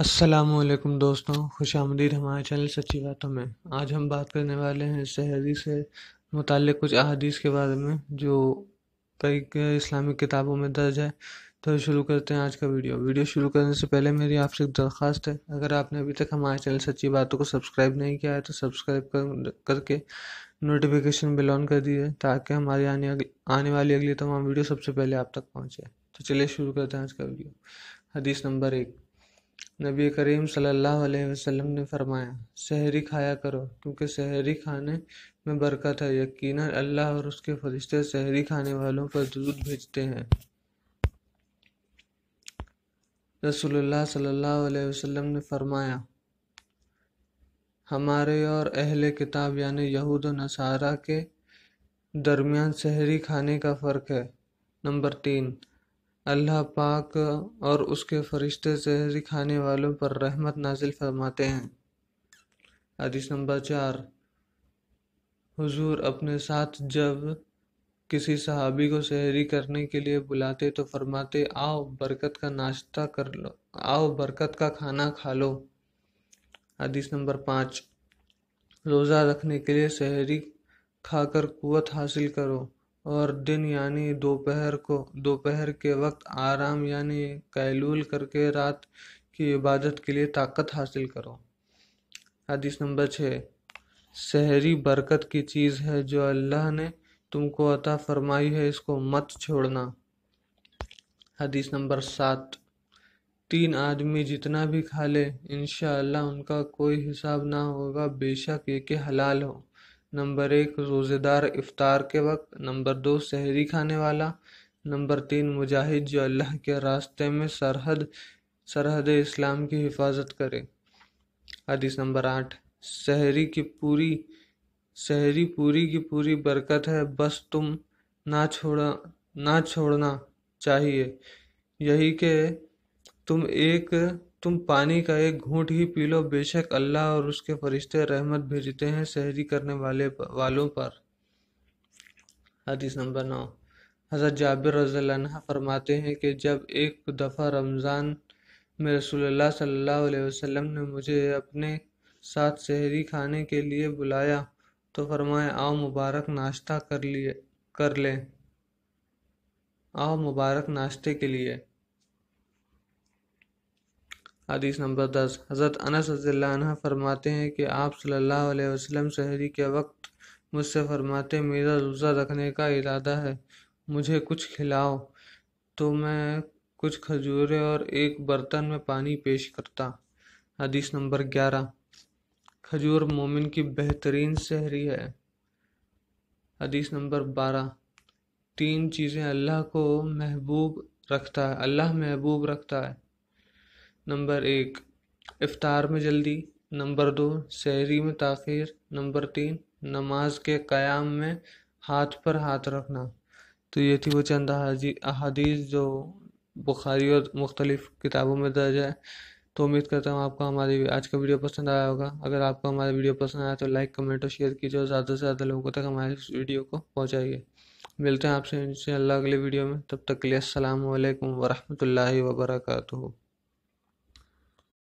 असलम दोस्तों खुश आमदीद हमारे चैनल सच्ची बातों में आज हम बात करने वाले हैं शहरी से मुतल कुछ अदीस के बारे में जो कई इस्लामिक किताबों में दर्ज है तो शुरू करते हैं आज का वीडियो वीडियो शुरू करने से पहले मेरी आपसे एक दरख्वास्त है अगर आपने अभी तक हमारे चैनल सच्ची बातों को सब्सक्राइब नहीं किया है तो सब्सक्राइब कर करके नोटिफिकेशन बिल ऑन कर दीजिए ताकि हमारी आने आने वाली अगली तमाम वीडियो सबसे पहले आप तक पहुँचे तो चलिए शुरू करते हैं आज का वीडियो हदीस नंबर एक नबी करीम सल्लल्लाहु अलैहि वसल्लम ने फरमाया सहरी खाया करो क्योंकि सहरी खाने में बरकत है यकीन अल्लाह और उसके फरिश्ते सहरी खाने वालों पर दूध भेजते हैं रसूलुल्लाह सल्लल्लाहु अलैहि वसल्लम ने फरमाया हमारे और अहले किताब यानी यहूद नसारा के दरमियान सहरी खाने का फ़र्क है नंबर तीन अल्लाह पाक और उसके फरिश्ते जहरी खाने वालों पर रहमत नाजिल फरमाते हैं हदीस नंबर चार हुजूर अपने साथ जब किसी सहाबी को सहरी करने के लिए बुलाते तो फरमाते आओ बरकत का नाश्ता कर लो आओ बरकत का खाना खा लो हदीस नंबर पाँच रोज़ा रखने के लिए सहरी खाकर कुत हासिल करो और दिन यानी दोपहर को दोपहर के वक्त आराम यानी कैलूल करके रात की इबादत के लिए ताकत हासिल करो हदीस नंबर छः शहरी बरकत की चीज़ है जो अल्लाह ने तुमको अता फरमाई है इसको मत छोड़ना हदीस नंबर सात तीन आदमी जितना भी खा ले इन उनका कोई हिसाब ना होगा बेशक ये के हलाल हो नंबर एक रोज़ेदार इफ्तार के वक्त नंबर दो शहरी खाने वाला नंबर तीन मुजाहिद जो अल्लाह के रास्ते में सरहद सरहद इस्लाम की हिफाजत करे हदीस नंबर आठ शहरी की पूरी शहरी पूरी की पूरी बरकत है बस तुम ना छोड़ा ना छोड़ना चाहिए यही के तुम एक तुम पानी का एक घूंट ही पी लो बेशक अल्लाह और उसके फरिश्ते रहमत भेजते हैं सहरी करने वाले वालों पर हदीस नंबर नौ हज़रत जाबिर रज़ल्ला फरमाते हैं कि जब एक दफ़ा रमज़ान में रसूलुल्लाह सल्लल्लाहु अलैहि वसल्लम ने मुझे अपने साथ सहरी खाने के लिए बुलाया तो फरमाए आओ मुबारक नाश्ता कर लिए कर लें आओ मुबारक नाश्ते के लिए हदीस नंबर दस हज़रत अनस फरमाते हैं कि आप सल्लल्लाहु अलैहि वसल्लम शहरी के वक्त मुझसे फरमाते मेरा रोज़ा रखने का इरादा है मुझे कुछ खिलाओ तो मैं कुछ खजूरें और एक बर्तन में पानी पेश करता हदीस नंबर ग्यारह खजूर मोमिन की बेहतरीन शहरी है हदीस नंबर बारह तीन चीज़ें अल्लाह को महबूब रखता है अल्लाह महबूब रखता है नंबर एक इफ्तार में जल्दी नंबर दो शहरी में ताखीर नंबर तीन नमाज के क़याम में हाथ पर हाथ रखना तो ये थी वो चंद अहादीस जो बुखारी और मुख्तलिफ़ किताबों में दर्ज है तो उम्मीद करता हूँ आपको हमारी आज का वीडियो पसंद आया होगा अगर आपको हमारा वीडियो पसंद आया तो लाइक कमेंट और शेयर कीजिए और ज़्यादा से ज़्यादा लोगों तक हमारे इस वीडियो को पहुँचाइए मिलते हैं आपसे इंशाल्लाह अगले वीडियो में तब तक के लिए असल वरहमल वर्का